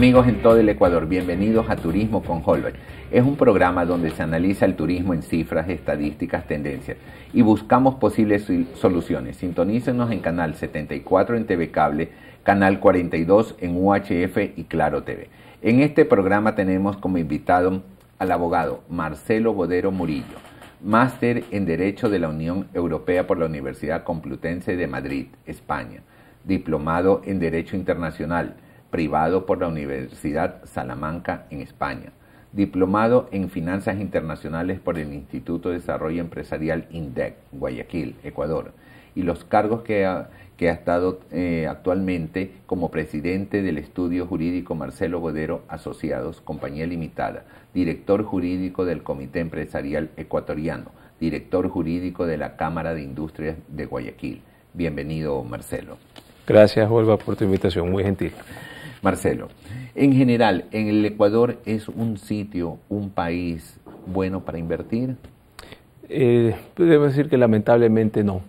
Amigos en todo el Ecuador, bienvenidos a Turismo con Holberg. Es un programa donde se analiza el turismo en cifras, estadísticas, tendencias y buscamos posibles soluciones. Sintonícenos en Canal 74 en TV Cable, Canal 42 en UHF y Claro TV. En este programa tenemos como invitado al abogado Marcelo Godero Murillo, máster en Derecho de la Unión Europea por la Universidad Complutense de Madrid, España, diplomado en Derecho Internacional privado por la Universidad Salamanca en España, diplomado en Finanzas Internacionales por el Instituto de Desarrollo Empresarial INDEC, Guayaquil, Ecuador, y los cargos que ha, que ha estado eh, actualmente como presidente del estudio jurídico Marcelo Godero Asociados, Compañía Limitada, director jurídico del Comité Empresarial Ecuatoriano, director jurídico de la Cámara de Industrias de Guayaquil. Bienvenido, Marcelo. Gracias, Olva, por tu invitación, muy gentil. Marcelo, en general, ¿en el Ecuador es un sitio, un país bueno para invertir? Eh, pues debo decir que lamentablemente no.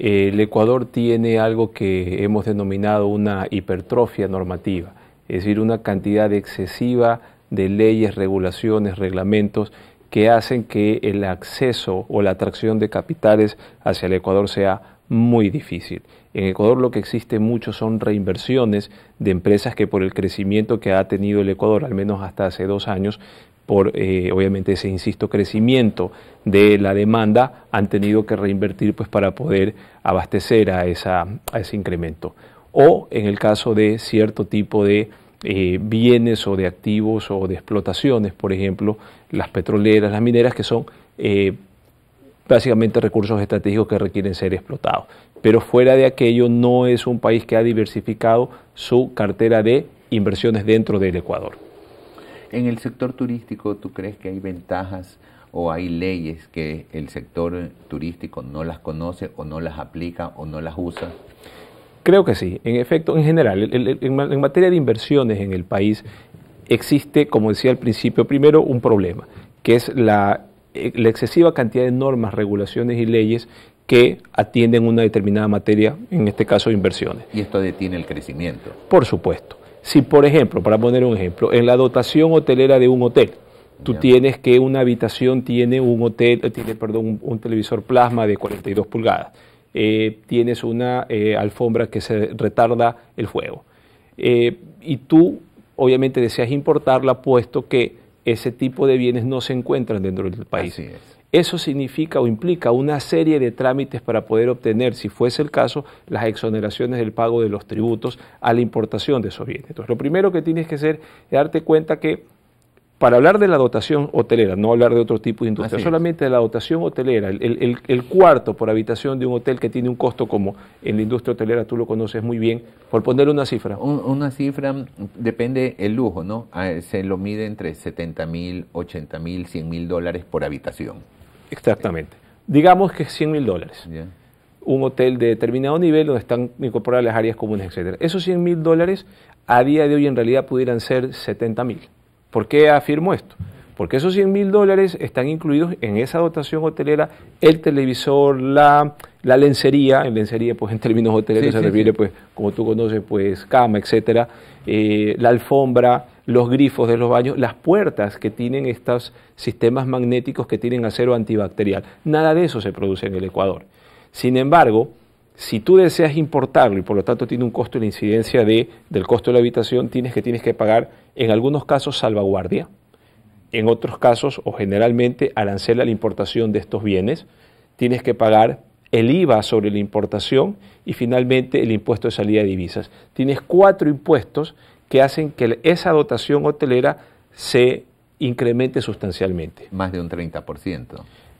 Eh, el Ecuador tiene algo que hemos denominado una hipertrofia normativa, es decir, una cantidad excesiva de leyes, regulaciones, reglamentos que hacen que el acceso o la atracción de capitales hacia el Ecuador sea muy difícil. En Ecuador lo que existe mucho son reinversiones de empresas que por el crecimiento que ha tenido el Ecuador, al menos hasta hace dos años, por eh, obviamente ese insisto crecimiento de la demanda han tenido que reinvertir pues para poder abastecer a, ese incremento o en el caso de cierto tipo de eh, bienes o de activos o de explotaciones por ejemplo las petroleras las mineras que son eh, básicamente recursos estratégicos que requieren ser explotados pero fuera de aquello no es un país que ha diversificado su cartera de inversiones dentro del Ecuador. En el sector turístico, ¿tú crees que hay ventajas o hay leyes que el sector turístico no las conoce o no las aplica o no las usa? Creo que sí, en efecto, en general, en materia de inversiones en el país existe, como decía al principio, primero un problema, que es la, eh, excesiva cantidad de normas, regulaciones y leyes que atienden una determinada materia, en este caso inversiones. ¿Y esto detiene el crecimiento? Por supuesto. Si, por ejemplo, para poner un ejemplo, en la dotación hotelera de un hotel, tú tienes que una habitación tiene un hotel, eh, tiene, perdón, un, televisor plasma de 42 pulgadas, eh, tienes una eh, alfombra que se retarda el fuego. y tú, obviamente, deseas importarla puesto que ese tipo de bienes no se encuentran dentro del país. Eso significa o implica una serie de trámites para poder obtener, si fuese el caso, las exoneraciones del pago de los tributos a la importación de esos bienes. Entonces, lo primero que tienes que hacer es darte cuenta que para hablar de la dotación hotelera, no hablar de otro tipo de industria, solamente de la dotación hotelera, el, cuarto por habitación de un hotel que tiene un costo como en la industria hotelera, tú lo conoces muy bien, por ponerle una cifra. una cifra, depende el lujo, ¿no? Ah, se lo mide entre 70 mil, 80 mil, 100 mil dólares por habitación. Exactamente. Digamos que 100 mil dólares. Un hotel de determinado nivel donde están incorporadas las áreas comunes, etcétera. Esos 100 mil dólares a día de hoy en realidad pudieran ser 70 mil. ¿Por qué afirmo esto? Porque esos 100 mil dólares están incluidos en esa dotación hotelera, el televisor, la, lencería, en lencería pues en términos hoteleros se refiere pues como tú conoces pues cama, etcétera, eh, la alfombra, los grifos de los baños, las puertas que tienen estos sistemas magnéticos que tienen acero antibacterial. Nada de eso se produce en el Ecuador. Sin embargo, si tú deseas importarlo y por lo tanto tiene un costo de incidencia de, del costo de la habitación, tienes que, tienes que pagar en algunos casos salvaguardia, en otros casos o generalmente arancel a la importación de estos bienes, tienes que pagar el IVA sobre la importación y finalmente el impuesto de salida de divisas. Tienes cuatro impuestos que hacen que esa dotación hotelera se incremente sustancialmente. Más de un 30%.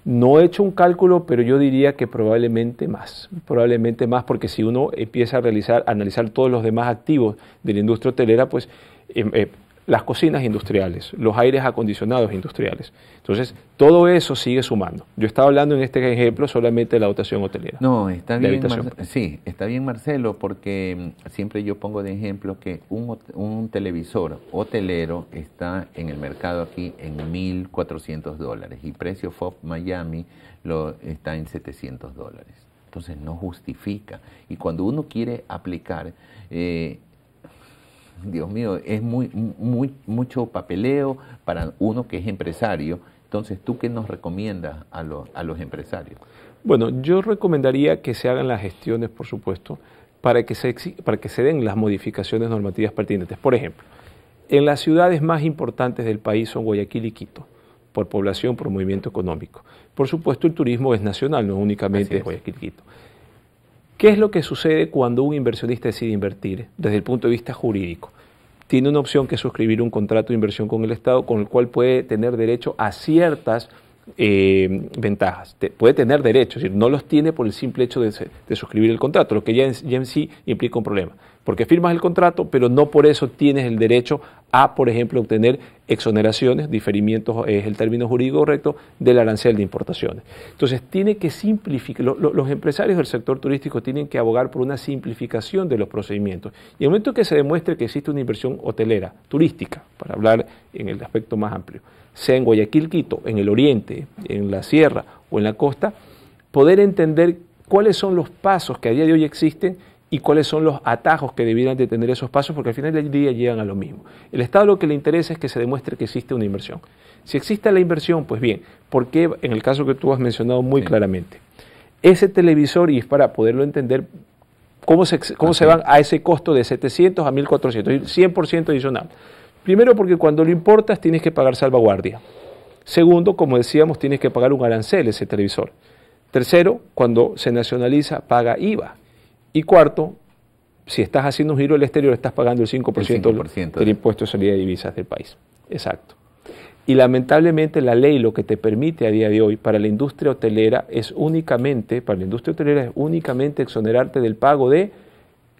No he hecho un cálculo, pero yo diría que probablemente más, probablemente más, porque si uno empieza a realizar, analizar todos los demás activos de la industria hotelera, pues em, eh, las cocinas industriales, los aires acondicionados industriales. Entonces, todo eso sigue sumando. Yo estaba hablando en este ejemplo solamente de la dotación hotelera. No, está bien, Marcelo, sí, está bien Marcelo, porque mm, siempre yo pongo de ejemplo que un, televisor hotelero está en el mercado aquí en 1.400 dólares y precio FOB Miami lo, está en 700 dólares. Entonces no justifica. Y cuando uno quiere aplicar eh, Dios mío, es muy, mucho papeleo para uno que es empresario. Entonces, ¿tú qué nos recomiendas a los, a los empresarios? Bueno, yo recomendaría que se hagan las gestiones, por supuesto, para que, se para que se den las modificaciones normativas pertinentes. Por ejemplo, en las ciudades más importantes del país son Guayaquil y Quito, por población, por movimiento económico. Por supuesto, el turismo es nacional, no únicamente es. Guayaquil y Quito. ¿Qué es lo que sucede cuando un inversionista decide invertir desde el punto de vista jurídico? Tiene una opción que es suscribir un contrato de inversión con el Estado con el cual puede tener derecho a ciertas eh, ventajas. puede tener derechos, no los tiene por el simple hecho de, suscribir el contrato, lo que ya en sí implica un problema porque firmas el contrato, pero no por eso tienes el derecho a, por ejemplo, obtener exoneraciones, diferimientos es el término jurídico correcto, del arancel de importaciones. Entonces, tiene que simplificar, los empresarios del sector turístico tienen que abogar por una simplificación de los procedimientos. Y en el momento que se demuestre que existe una inversión hotelera, turística, para hablar en el aspecto más amplio, sea en Guayaquil, Quito, en el oriente, en la sierra o en la costa, poder entender cuáles son los pasos que a día de hoy existen y cuáles son los atajos que debieran de tener esos pasos, porque al final del día llegan a lo mismo. El Estado lo que le interesa es que se demuestre que existe una inversión. Si existe la inversión, pues bien, porque en el caso que tú has mencionado muy claramente? Ese televisor, y es para poderlo entender, ¿cómo se, cómo se van a ese costo de 700 a 1400? 100% adicional. Primero porque cuando lo importas tienes que pagar salvaguardia. Segundo, como decíamos, tienes que pagar un arancel ese televisor. Tercero, cuando se nacionaliza, paga IVA. Y cuarto, si estás haciendo un giro al exterior, estás pagando el 5%, del impuesto de salida de divisas del país. Exacto. Y lamentablemente la ley lo que te permite a día de hoy para la industria hotelera es únicamente, para la industria hotelera es únicamente exonerarte del pago de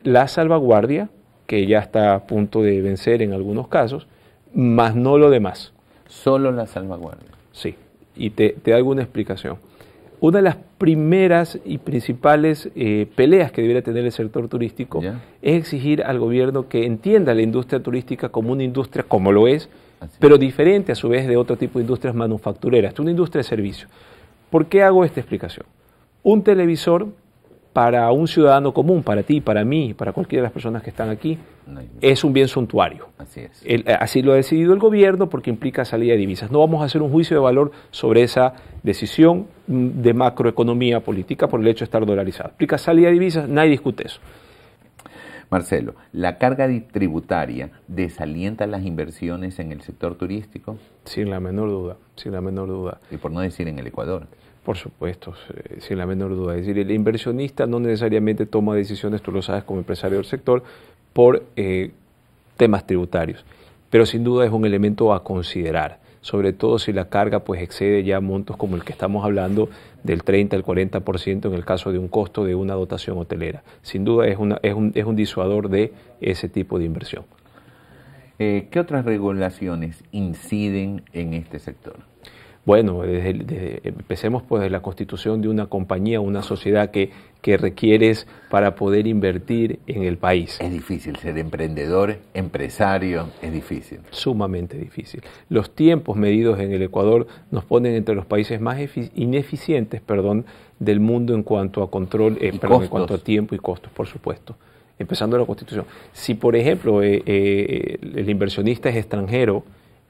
la salvaguardia, que ya está a punto de vencer en algunos casos, más no lo demás. Solo la salvaguardia. Sí, y te, da alguna una explicación. Una de las primeras y principales eh, peleas que debería tener el sector turístico es exigir al gobierno que entienda la industria turística como una industria como lo es, pero diferente a su vez de otro tipo de industrias manufactureras, es una industria de servicio. ¿Por qué hago esta explicación? Un televisor para un ciudadano común, para ti, para mí, para cualquiera de las personas que están aquí, es un bien suntuario. Así, es. Eh, así lo ha decidido el gobierno porque implica salida de divisas. No vamos a hacer un juicio de valor sobre esa decisión de macroeconomía política por el hecho de estar dolarizado. Implica salida de divisas, nadie discute eso. Marcelo, ¿la carga tributaria desalienta las inversiones en el sector turístico? Sin la menor duda, sin la menor duda. Y por no decir en el Ecuador. Por supuesto, eh, sin la menor duda. Es decir, el inversionista no necesariamente toma decisiones, tú lo sabes como empresario del sector, por eh, temas tributarios. Pero sin duda es un elemento a considerar, sobre todo si la carga pues excede ya montos como el que estamos hablando del 30 al 40% en el caso de un costo de una dotación hotelera. Sin duda es, es, un, es un disuador de ese tipo de inversión. Eh, ¿Qué otras regulaciones inciden en este sector? Bueno, desde, empecemos por la constitución de una compañía, una sociedad que, que requieres para poder invertir en el país. Es difícil ser emprendedor, empresario, es difícil. Sumamente difícil. Los tiempos medidos en el Ecuador nos ponen entre los países más ineficientes perdón, del mundo en cuanto a control, eh, en cuanto a tiempo y costos, por supuesto empezando la constitución. Si, por ejemplo, eh, eh, el inversionista es extranjero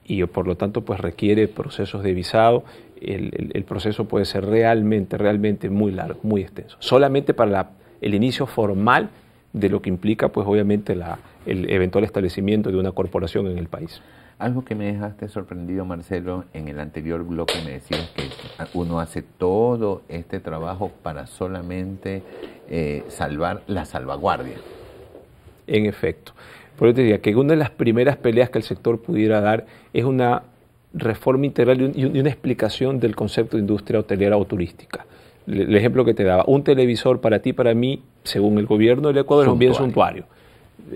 y por lo tanto pues requiere procesos de visado. El, proceso puede ser realmente, realmente muy largo, muy extenso. Solamente para el inicio formal de lo que implica pues obviamente el eventual establecimiento de una corporación en el país. Algo que me dejaste sorprendido, Marcelo, en el anterior bloque me decías que uno hace todo este trabajo para solamente eh, salvar la salvaguardia. En efecto. Por eso te diría que una de las primeras peleas que el sector pudiera dar es una reforma integral y, una explicación del concepto de industria hotelera o turística. El ejemplo que te daba, un televisor para ti, para mí, según el gobierno del Ecuador, es un bien suntuario.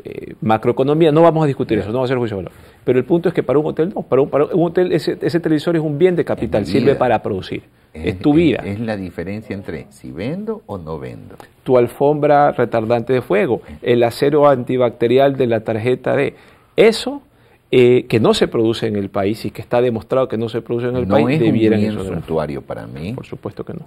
Eh, macroeconomía, no vamos a discutir eso, no vamos a hacer juicio Pero el punto es que para un hotel no, para un, hotel ese, televisor es un bien de capital, sirve para producir, es, tu vida. Es, la diferencia entre si vendo o no vendo. Tu alfombra retardante de fuego, el acero antibacterial de la tarjeta de eso eh, que no se produce en el país y que está demostrado que no se produce en el no país, es un para mí. Por supuesto que no,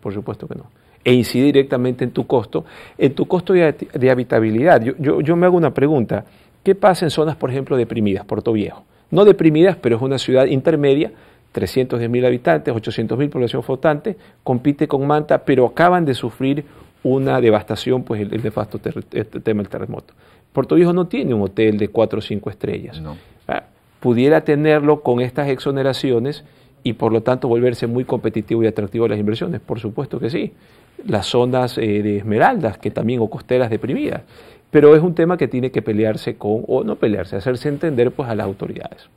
por supuesto que no e incide directamente en tu costo, en tu costo de, habitabilidad. Yo, me hago una pregunta, ¿qué pasa en zonas, por ejemplo, deprimidas, Puerto Viejo? No deprimidas, pero es una ciudad intermedia, 310 mil habitantes, 800 mil población flotante, compite con Manta, pero acaban de sufrir una devastación, pues el, nefasto eh, tema del terremoto. Puerto Viejo no tiene un hotel de 4 o 5 estrellas. No. Ah, pudiera tenerlo con estas exoneraciones y por lo tanto volverse muy competitivo y atractivo a las inversiones. Por supuesto que sí. Las zonas eh, de esmeraldas, que también, o costeras deprimidas. Pero es un tema que tiene que pelearse con, o no pelearse, hacerse entender pues, a las autoridades.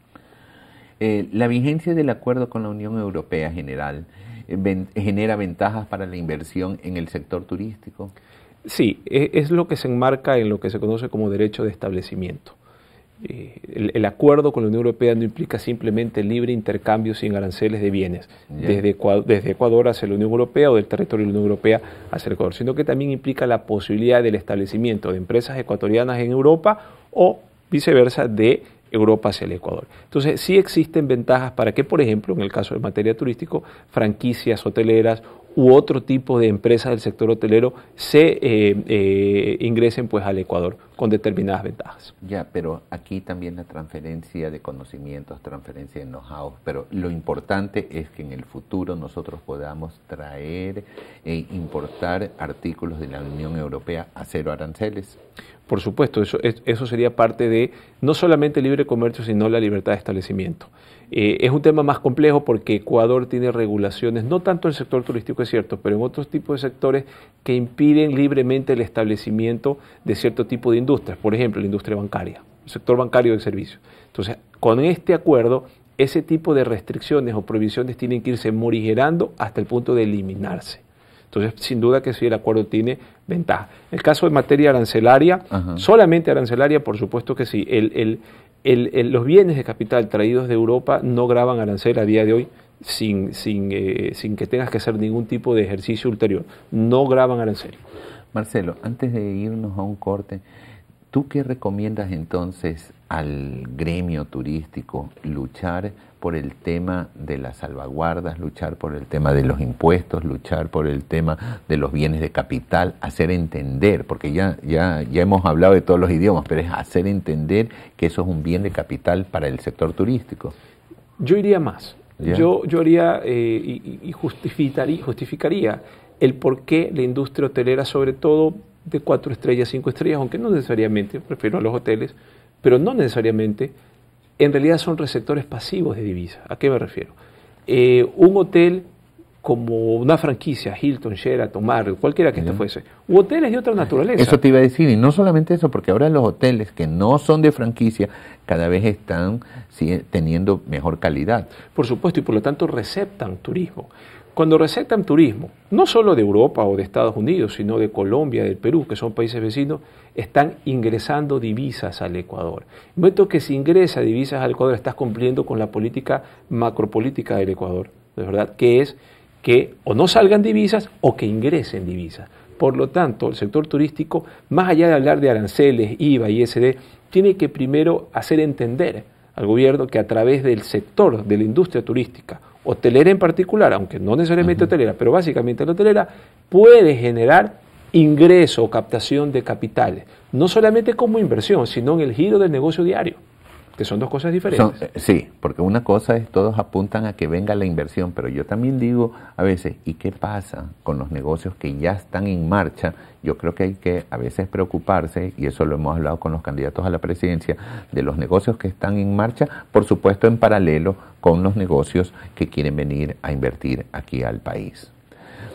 Eh, la vigencia del acuerdo con la Unión Europea general eh, genera ventajas para la inversión en el sector turístico. Sí, e, es lo que se enmarca en lo que se conoce como derecho de establecimiento. Eh, el, acuerdo con la Unión Europea no implica simplemente libre intercambio sin aranceles de bienes desde, Ecuador, desde Ecuador hacia la Unión Europea o del territorio de la Unión Europea hacia Ecuador, sino que también implica la posibilidad del establecimiento de empresas ecuatorianas en Europa o viceversa de Europa hacia el Ecuador. Entonces, sí existen ventajas para que, por ejemplo, en el caso de materia turístico, franquicias hoteleras u otro tipo de empresas del sector hotelero se eh, eh, ingresen pues al Ecuador con determinadas ventajas. Ya, pero aquí también la transferencia de conocimientos, transferencia de know-how, pero lo importante es que en el futuro nosotros podamos traer e importar artículos de la Unión Europea a cero aranceles. Por supuesto, eso, eso sería parte de no solamente el libre comercio, sino la libertad de establecimiento. Eh, es un tema más complejo porque Ecuador tiene regulaciones, no tanto en el sector turístico, es cierto, pero en otros tipos de sectores que impiden libremente el establecimiento de cierto tipo de industrias, por ejemplo, la industria bancaria, el sector bancario de servicios. Entonces, con este acuerdo, ese tipo de restricciones o prohibiciones tienen que irse morigerando hasta el punto de eliminarse. Entonces, sin duda que sí, el acuerdo tiene ventaja. el caso de materia arancelaria, solamente arancelaria, por supuesto que sí. El, los bienes de capital traídos de Europa no graban arancel a día de hoy sin, eh, sin que tengas que hacer ningún tipo de ejercicio ulterior. No graban arancel. Marcelo, antes de irnos a un corte, ¿Tú qué recomiendas entonces al gremio turístico luchar por el tema de las salvaguardas, luchar por el tema de los impuestos, luchar por el tema de los bienes de capital, hacer entender, porque ya, ya, ya hemos hablado de todos los idiomas, pero es hacer entender que eso es un bien de capital para el sector turístico? Yo iría más. Yo, yo haría eh, y, justificaría, justificaría el por qué la industria hotelera, sobre todo de cuatro estrellas, cinco estrellas, aunque no necesariamente, prefiero a los hoteles, pero no necesariamente, en realidad son receptores pasivos de divisas. ¿A qué me refiero? Eh, un hotel como una franquicia, Hilton, Sheraton, Marriott, cualquiera que este fuese, u hoteles de otra naturaleza. Eso te iba a decir, y no solamente eso, porque ahora los hoteles que no son de franquicia cada vez están teniendo mejor calidad. Por supuesto, y por lo tanto receptan turismo. Cuando recetan turismo, no solo de Europa o de Estados Unidos, sino de Colombia, del Perú, que son países vecinos, están ingresando divisas al Ecuador. En el momento que se ingresa divisas al Ecuador, estás cumpliendo con la política macropolítica del Ecuador, de verdad, que es que o no salgan divisas o que ingresen divisas. Por lo tanto, el sector turístico, más allá de hablar de aranceles, IVA y SD, tiene que primero hacer entender al gobierno que a través del sector de la industria turística hotelera en particular, aunque no necesariamente hotelera, pero básicamente la hotelera, puede generar ingreso o captación de capitales, no solamente como inversión, sino en el giro del negocio diario. Que son dos cosas diferentes. Eh, sí, porque una cosa es todos apuntan a que venga la inversión, pero yo también digo a veces, ¿y qué pasa con los negocios que ya están en marcha? Yo creo que hay que a veces preocuparse, y eso lo hemos hablado con los candidatos a la presidencia, de los negocios que están en marcha, por supuesto en paralelo con los negocios que quieren venir a invertir aquí al país.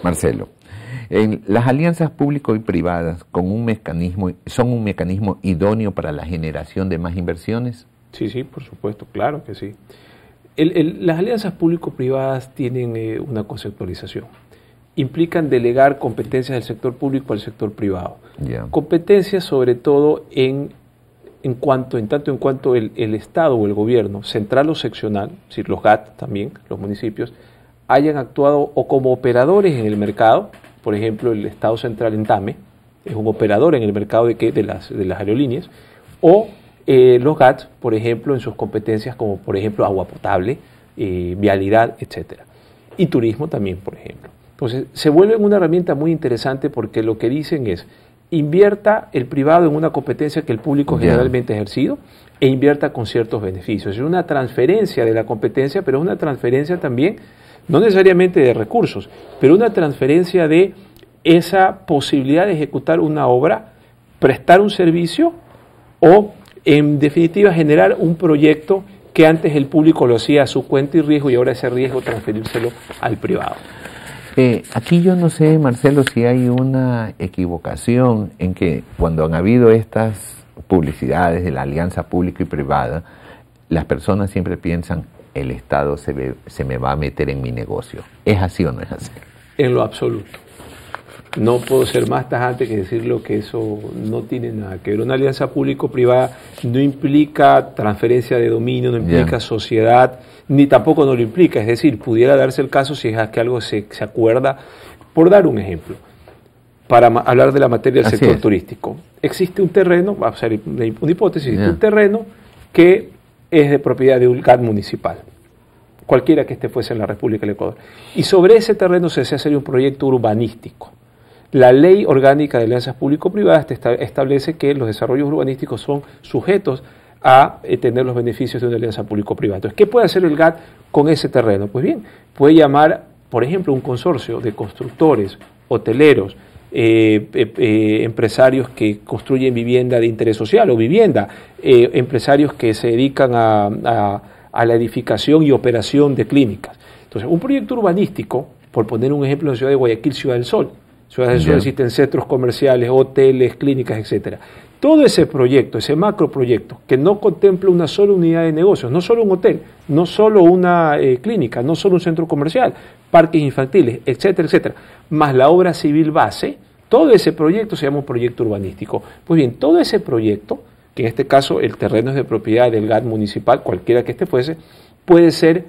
Marcelo, en las alianzas público y privadas con un mecanismo, son un mecanismo idóneo para la generación de más inversiones. Sí, sí, por supuesto, claro que sí. las alianzas público-privadas tienen eh, una conceptualización. Implican delegar competencias del sector público al sector privado. Competencias sobre todo en, en, cuanto, en tanto en cuanto el, Estado o el gobierno, central o seccional, es decir, los GAT también, los municipios, hayan actuado o como operadores en el mercado, por ejemplo, el Estado central en TAME, es un operador en el mercado de, qué de, las, de las aerolíneas, o eh, los GATS, por ejemplo, en sus competencias como, por ejemplo, agua potable, eh, vialidad, etc. Y turismo también, por ejemplo. Entonces, se vuelve una herramienta muy interesante porque lo que dicen es, invierta el privado en una competencia que el público generalmente ha ejercido e invierta con ciertos beneficios. Es una transferencia de la competencia, pero es una transferencia también, no necesariamente de recursos, pero una transferencia de esa posibilidad de ejecutar una obra, prestar un servicio o en definitiva, generar un proyecto que antes el público lo hacía a su cuenta y riesgo y ahora ese riesgo transferírselo al privado. Eh, aquí yo no sé, Marcelo, si hay una equivocación en que cuando han habido estas publicidades de la alianza pública y privada, las personas siempre piensan, el Estado se, se me va a meter en mi negocio. ¿Es así o no es así? En lo absoluto. No puedo ser más tajante que decirlo que eso no tiene nada que ver. Una alianza público-privada no implica transferencia de dominio, no implica sociedad, ni tampoco no lo implica. Es decir, pudiera darse el caso si es que algo se, acuerda. Por dar un ejemplo, para hablar de la materia del sector turístico, existe un terreno, va a ser una hipótesis, un terreno que es de propiedad de un municipal cualquiera que este fuese en la República del Ecuador. Y sobre ese terreno se desea hacer un proyecto urbanístico. La ley orgánica de alianzas público-privadas establece que los desarrollos urbanísticos son sujetos a eh, tener los beneficios de una alianza público-privada. Entonces, ¿qué puede hacer el GATT con ese terreno? Pues bien, puede llamar, por ejemplo, un consorcio de constructores, hoteleros, eh, eh, empresarios que construyen vivienda de interés social o vivienda, empresarios que se dedican a la edificación y operación de clínicas. Entonces, un proyecto urbanístico, por poner un ejemplo en la ciudad de Guayaquil, Ciudad del Sol, Ciudades del existen centros comerciales, hoteles, clínicas, etcétera. Todo ese proyecto, ese macroproyecto que no contempla una sola unidad de negocios, no solo un hotel, no solo una eh, clínica, no solo un centro comercial, parques infantiles, etcétera, etcétera, más la obra civil base, todo ese proyecto se llama un proyecto urbanístico. Pues bien, todo ese proyecto, que en este caso el terreno es de propiedad del GAT municipal, cualquiera que este fuese, puede ser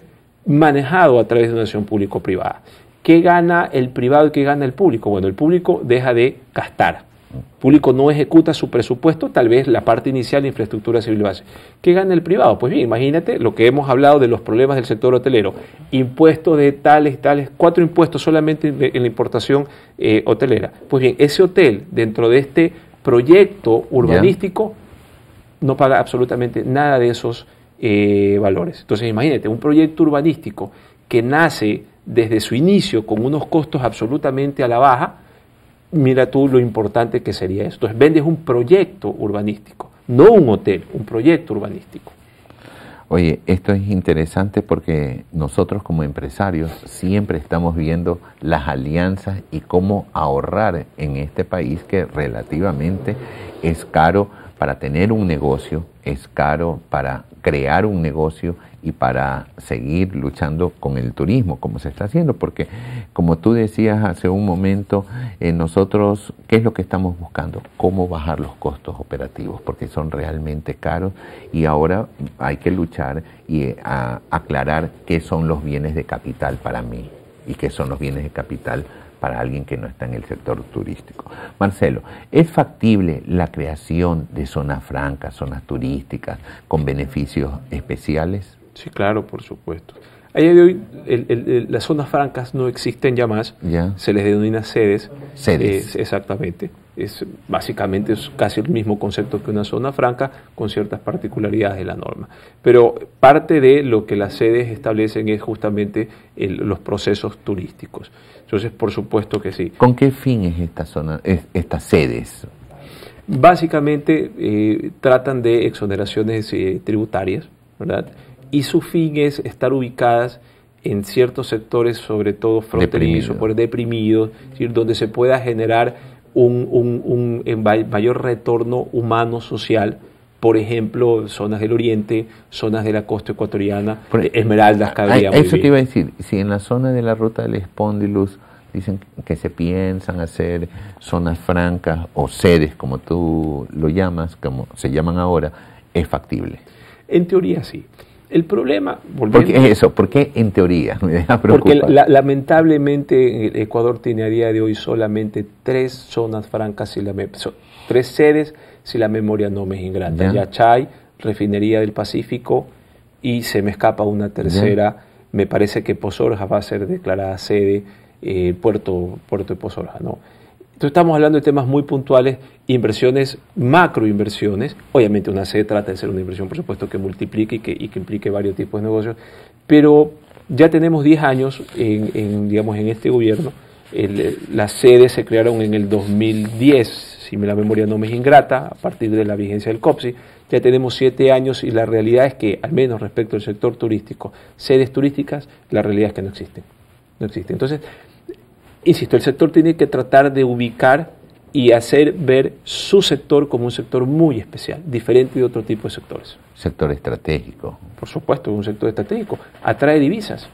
manejado a través de una acción público-privada. ¿Qué gana el privado y qué gana el público? Bueno, el público deja de gastar. El público no ejecuta su presupuesto, tal vez la parte inicial de infraestructura civil base. ¿Qué gana el privado? Pues bien, imagínate lo que hemos hablado de los problemas del sector hotelero. Impuestos de tales tales, cuatro impuestos solamente en la importación eh, hotelera. Pues bien, ese hotel dentro de este proyecto urbanístico no paga absolutamente nada de esos eh, valores. Entonces imagínate, un proyecto urbanístico que nace desde su inicio con unos costos absolutamente a la baja, mira tú lo importante que sería esto. Entonces vendes un proyecto urbanístico, no un hotel, un proyecto urbanístico. Oye, esto es interesante porque nosotros como empresarios siempre estamos viendo las alianzas y cómo ahorrar en este país que relativamente es caro para tener un negocio, es caro para crear un negocio y para seguir luchando con el turismo, como se está haciendo, porque como tú decías hace un momento, eh, nosotros, ¿qué es lo que estamos buscando? ¿Cómo bajar los costos operativos? Porque son realmente caros y ahora hay que luchar y eh, aclarar qué son los bienes de capital para mí y qué son los bienes de capital para alguien que no está en el sector turístico. Marcelo, ¿es factible la creación de zonas francas, zonas turísticas, con beneficios especiales? Sí, claro, por supuesto. A día de hoy, las zonas francas no existen ya más, se les denomina sedes. Sedes. exactamente. Es, básicamente es casi el mismo concepto que una zona franca, con ciertas particularidades de la norma. Pero parte de lo que las sedes establecen es justamente los procesos turísticos. Entonces, por supuesto que sí. ¿Con qué fin es esta zona, estas sedes? Básicamente eh, tratan de exoneraciones eh, tributarias, ¿verdad? y su fin es estar ubicadas en ciertos sectores, sobre todo fronterizos, por deprimidos, decir, donde se pueda generar un, un, un, mayor retorno humano social, por ejemplo, zonas del oriente, zonas de la costa ecuatoriana, Esmeraldas ah, cabría día. Ah, eso te iba a decir, si en la zona de la ruta del Espondylus dicen que se piensan hacer zonas francas o sedes, como tú lo llamas, como se llaman ahora, ¿es factible? En teoría sí el problema... ¿Por qué eso? ¿Por qué en teoría? Me porque lamentablemente eh, Ecuador tiene a día de hoy solamente tres zonas francas, tres sedes, si la memoria no me es ingrata. Yachay, Refinería del Pacífico y se me escapa una tercera. Me parece que Pozorja va a ser declarada sede, eh, puerto, puerto de Pozorja, ¿no? Entonces estamos hablando de temas muy puntuales, inversiones, macroinversiones. Obviamente una sede trata de ser una inversión, por supuesto, que multiplique y que, implique varios tipos de negocios. Pero ya tenemos 10 años en, digamos, en este gobierno. las sedes se crearon en el 2010, si la memoria no me es ingrata, a partir de la vigencia del COPSI. Ya tenemos 7 años y la realidad es que, al menos respecto al sector turístico, sedes turísticas, la realidad es que no existen. No existen. Entonces, insisto, el sector tiene que tratar de ubicar y hacer ver su sector como un sector muy especial, diferente de otro tipo de sectores. Sector estratégico. Por supuesto, un sector estratégico. Atrae divisas.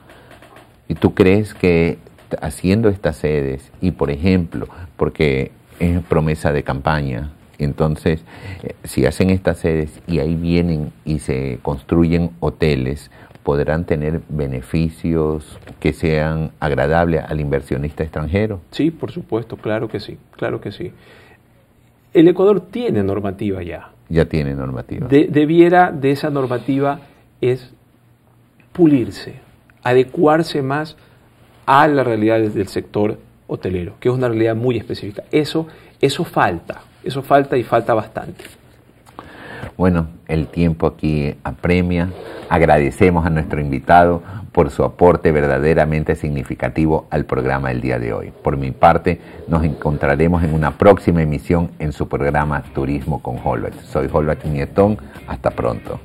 ¿Y tú crees que haciendo estas sedes y, por ejemplo, porque es promesa de campaña, entonces, eh, si hacen estas sedes y ahí vienen y se construyen hoteles, podrán tener beneficios que sean agradables al inversionista extranjero. Sí, por supuesto, claro que sí, claro que sí. El Ecuador tiene normativa ya. Ya tiene normativa. De, debiera de esa normativa es pulirse, adecuarse más a la realidad del sector hotelero, que es una realidad muy específica. Eso, eso falta, eso falta y falta bastante. Bueno, el tiempo aquí apremia. Agradecemos a nuestro invitado por su aporte verdaderamente significativo al programa del día de hoy. Por mi parte, nos encontraremos en una próxima emisión en su programa Turismo con Holbert. Soy Holbert Nietón. Hasta pronto.